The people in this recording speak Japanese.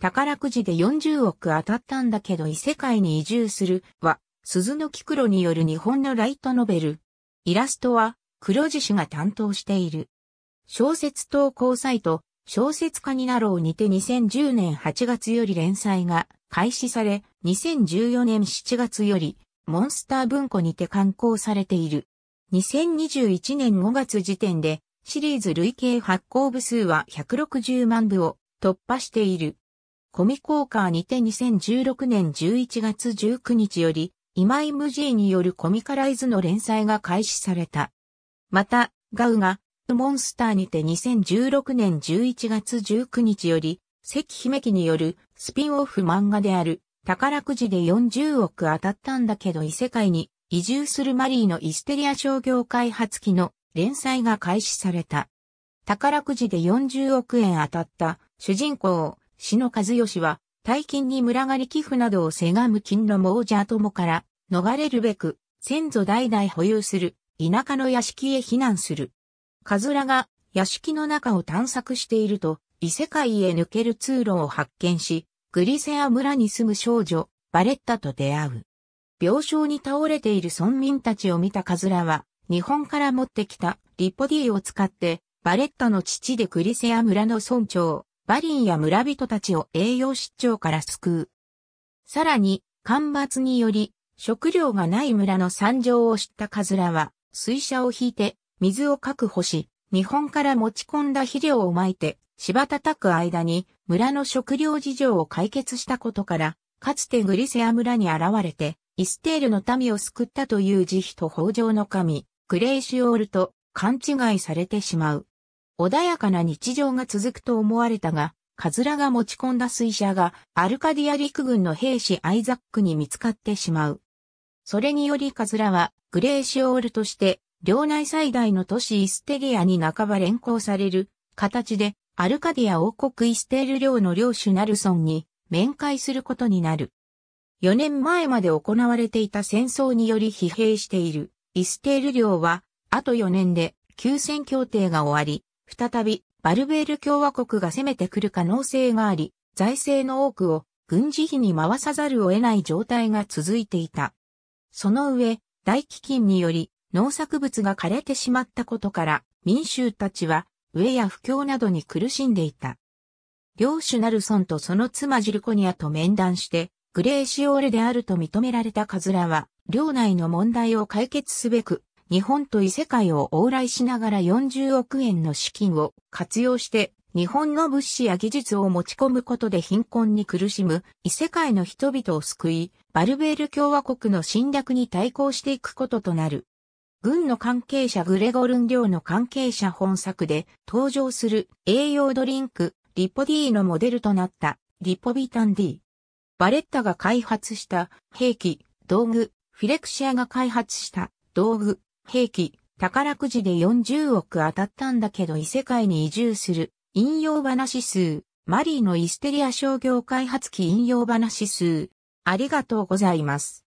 宝くじで40億当たったんだけど異世界に移住するは、鈴の木黒による日本のライトノベル。イラストは、黒獅氏が担当している。小説投稿サイト、小説家になろうにて2010年8月より連載が開始され、2014年7月より、モンスター文庫にて刊行されている。2021年5月時点で、シリーズ累計発行部数は160万部を突破している。コミコーカーにて2016年11月19日より、今井無事によるコミカライズの連載が開始された。また、ガウが、モンスターにて2016年11月19日より、関姫記によるスピンオフ漫画である、宝くじで40億当たったんだけど異世界に移住するマリーのイステリア商業開発機の連載が開始された。宝くじで40億円当たった主人公篠和義は、大金に群がり寄付などをせがむ金の亡者友から逃れるべく、先祖代々保有する田舎の屋敷へ避難する。カズラが屋敷の中を探索していると、異世界へ抜ける通路を発見し、グリセア村に住む少女、バレッタと出会う。病床に倒れている村民たちを見たカズラは、日本から持ってきたリポディを使って、バレッタの父でグリセア村の村長、バリンや村人たちを栄養失調から救う。さらに、干ばつにより、食料がない村の惨状を知ったカズラは、水車を引いて、水を確保し、日本から持ち込んだ肥料をまいて、芝叩く間に、村の食料事情を解決したことから、かつてグリセア村に現れて、イステールの民を救ったという慈悲と豊穣の神、グレイシオールと勘違いされてしまう。穏やかな日常が続くと思われたが、カズラが持ち込んだ水車がアルカディア陸軍の兵士アイザックに見つかってしまう。それによりカズラはグレーシオールとして領内最大の都市イステリアに半ば連行される形でアルカディア王国イステール領の領主ナルソンに面会することになる。4年前まで行われていた戦争により疲弊しているイステール領はあと4年で休戦協定が終わり再びバルベール共和国が攻めてくる可能性があり、財政の多くを軍事費に回さざるを得ない状態が続いていた。その上、大飢饉により農作物が枯れてしまったことから民衆たちは飢えや不況などに苦しんでいた。領主ナルソンとその妻ジルコニアと面談して、グレーシオールであると認められたカズラは、領内の問題を解決すべく、日本と異世界を往来しながら40億円の資金を活用して日本の物資や技術を持ち込むことで貧困に苦しむ異世界の人々を救い、バルベール共和国の侵略に対抗していくこととなる。軍の関係者グレゴルン領の関係者本作で登場する栄養ドリンクリポ D のモデルとなったリポビタン D。バレッタが開発した兵器、道具、フィレクシアが開発した道具、兵器、宝くじで40億当たったんだけど異世界に移住する、引用話数、マリーのイステリア商業開発機引用話数。ありがとうございます。